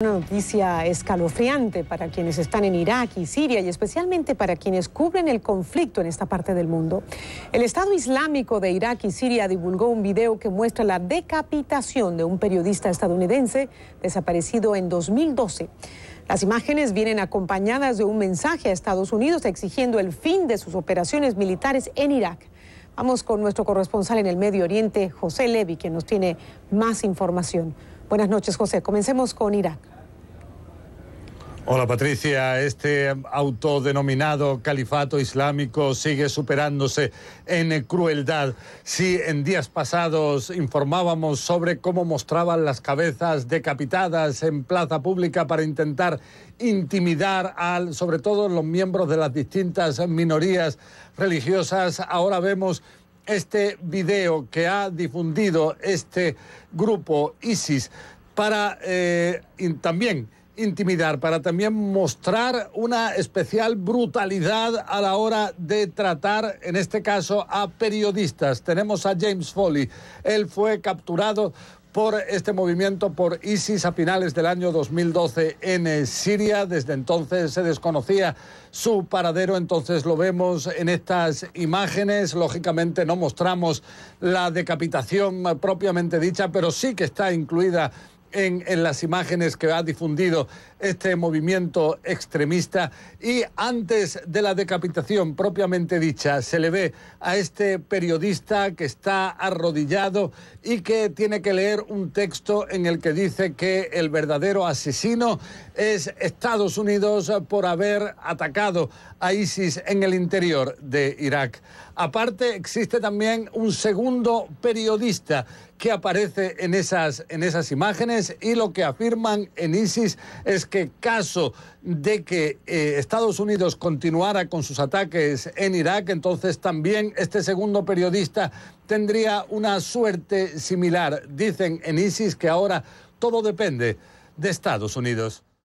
Una noticia escalofriante para quienes están en Irak y Siria y especialmente para quienes cubren el conflicto en esta parte del mundo. El Estado Islámico de Irak y Siria divulgó un video que muestra la decapitación de un periodista estadounidense desaparecido en 2012. Las imágenes vienen acompañadas de un mensaje a Estados Unidos exigiendo el fin de sus operaciones militares en Irak. Vamos con nuestro corresponsal en el Medio Oriente, José Levy, quien nos tiene más información. Buenas noches, José. Comencemos con Irak. Hola Patricia, este autodenominado califato islámico sigue superándose en crueldad. Si en días pasados informábamos sobre cómo mostraban las cabezas decapitadas en plaza pública para intentar intimidar al, sobre todo los miembros de las distintas minorías religiosas, ahora vemos este video que ha difundido este grupo ISIS para eh, también intimidar, para también mostrar una especial brutalidad a la hora de tratar, en este caso, a periodistas. Tenemos a James Foley. Él fue capturado por este movimiento por ISIS a finales del año 2012 en eh, Siria. Desde entonces se desconocía su paradero, entonces lo vemos en estas imágenes. Lógicamente no mostramos la decapitación propiamente dicha, pero sí que está incluida en, las imágenes que ha difundido este movimiento extremista y antes de la decapitación propiamente dicha se le ve a este periodista que está arrodillado y que tiene que leer un texto en el que dice que el verdadero asesino es Estados Unidos por haber atacado a ISIS en el interior de Irak. Aparte existe también un segundo periodista que aparece en esas, en esas imágenes y lo que afirman en ISIS es que caso de que eh, Estados Unidos continuara con sus ataques en Irak, entonces también este segundo periodista tendría una suerte similar. Dicen en ISIS que ahora todo depende de Estados Unidos.